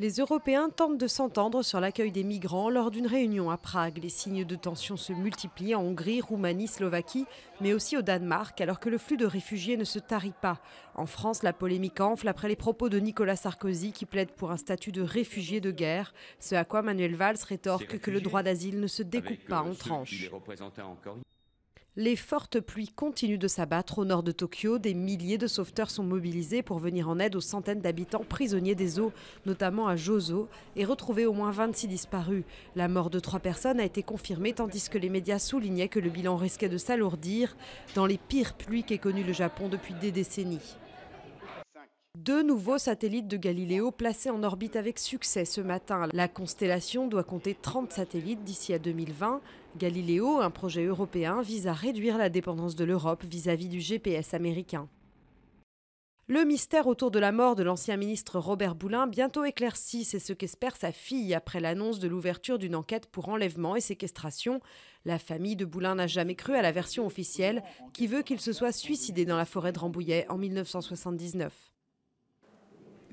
Les Européens tentent de s'entendre sur l'accueil des migrants lors d'une réunion à Prague. Les signes de tension se multiplient en Hongrie, Roumanie, Slovaquie, mais aussi au Danemark, alors que le flux de réfugiés ne se tarit pas. En France, la polémique enfle après les propos de Nicolas Sarkozy qui plaide pour un statut de réfugié de guerre, ce à quoi Manuel Valls rétorque que le droit d'asile ne se découpe pas en tranches. Les fortes pluies continuent de s'abattre au nord de Tokyo. Des milliers de sauveteurs sont mobilisés pour venir en aide aux centaines d'habitants prisonniers des eaux, notamment à Jozo, et retrouver au moins 26 disparus. La mort de trois personnes a été confirmée tandis que les médias soulignaient que le bilan risquait de s'alourdir dans les pires pluies qu'ait connues le Japon depuis des décennies. Deux nouveaux satellites de Galiléo placés en orbite avec succès ce matin. La constellation doit compter 30 satellites d'ici à 2020. Galiléo, un projet européen, vise à réduire la dépendance de l'Europe vis-à-vis du GPS américain. Le mystère autour de la mort de l'ancien ministre Robert Boulin, bientôt éclairci, c'est ce qu'espère sa fille après l'annonce de l'ouverture d'une enquête pour enlèvement et séquestration. La famille de Boulin n'a jamais cru à la version officielle qui veut qu'il se soit suicidé dans la forêt de Rambouillet en 1979.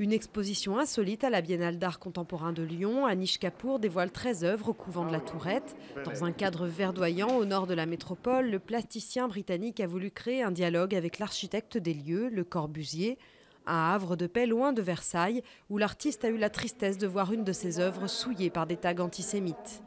Une exposition insolite à la Biennale d'art contemporain de Lyon, Anish Kapoor dévoile 13 œuvres au couvent de la Tourette. Dans un cadre verdoyant au nord de la métropole, le plasticien britannique a voulu créer un dialogue avec l'architecte des lieux, Le Corbusier, un havre de paix loin de Versailles, où l'artiste a eu la tristesse de voir une de ses œuvres souillée par des tags antisémites.